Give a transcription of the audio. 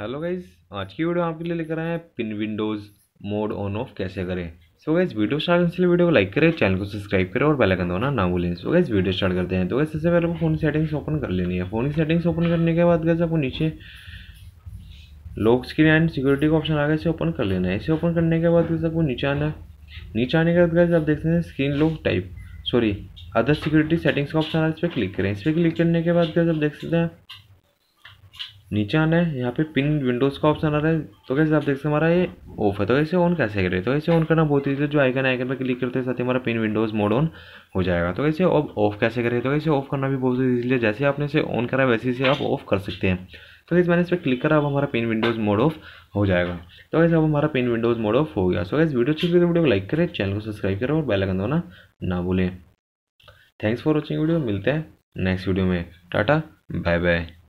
hello guys आज की video आपके लिए लेकर आए हैं pin windows mode on off कैसे करें सो गाइज वीडियो स्टार्ट इसलिए वीडियो को लाइक करें चैनल को सब्सक्राइब करें और बेल आइकन दबाना ना भूलें सो गाइज वीडियो स्टार्ट करते हैं तो गाइज सबसे पहले आपको फ़ोन सेटिंग्स ओपन कर लेनी है फ़ोन की सेटिंग्स ओपन करने के बाद गैस आपको नीचे लॉक स्क्रीन एंड सिक्योरिटी का ऑप्शन आ गया इसे ओपन कर लेना है इसे ओपन करने के बाद गैस आपको नीचे आना है नीचे आने के बाद गैस आप देखते हैं screen lock type sorry other security settings का ऑप्शन आ इस पर क्लिक करें इस पर क्लिक करने के बाद गैस आप देख सकते हैं नीचे आना है यहाँ पे पिन विंडोज़ का ऑप्शन आ रहा है तो कैसे आप देख सकते हमारा ये ऑफ है तो ऐसे ऑन कैसे करें तो ऐसे ऑन करना बहुत ईजी है जो आइकन आइकन पर क्लिक करते हैं साथ ही हमारा पिन विंडोज़ मोड ऑन हो जाएगा तो ऐसे अब ऑफ कैसे करें तो ऐसे ऑफ करना भी बहुत ईजी है जैसे आपने इसे ऑन करा वैसे इसे आप ऑफ कर सकते हैं तो कैसे मैंने इस पर क्लिक करा अब हमारा पिन विंडोज़ मोड ऑफ हो जाएगा तो कैसे अब हमारा पिन विंडोज़ मोड ऑफ हो गया सो कैसे वीडियो अच्छी लगी तो वीडियो को लाइक करें चैनल को सब्सक्राइब करें और बेल आइकन दबाना ना भूलें थैंक्स फॉर वॉचिंग वीडियो मिलते हैं नेक्स्ट वीडियो में टाटा बाय बाय